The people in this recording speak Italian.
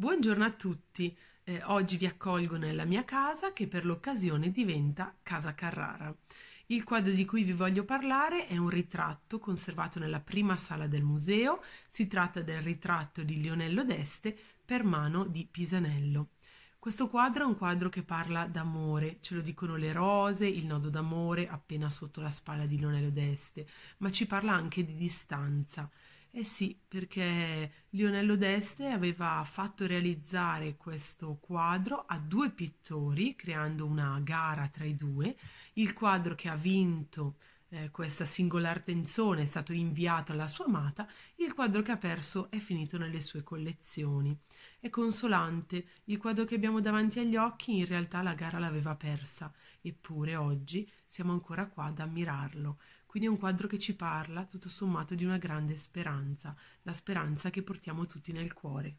Buongiorno a tutti, eh, oggi vi accolgo nella mia casa che per l'occasione diventa Casa Carrara. Il quadro di cui vi voglio parlare è un ritratto conservato nella prima sala del museo, si tratta del ritratto di Lionello d'Este per mano di Pisanello. Questo quadro è un quadro che parla d'amore, ce lo dicono le rose, il nodo d'amore appena sotto la spalla di Lionello d'Este, ma ci parla anche di distanza. Eh sì, perché Lionello d'Este aveva fatto realizzare questo quadro a due pittori, creando una gara tra i due. Il quadro che ha vinto eh, questa singolar tenzone è stato inviato alla sua amata, il quadro che ha perso è finito nelle sue collezioni. È consolante, il quadro che abbiamo davanti agli occhi in realtà la gara l'aveva persa, eppure oggi siamo ancora qua ad ammirarlo. Quindi è un quadro che ci parla, tutto sommato, di una grande speranza, la speranza che portiamo tutti nel cuore.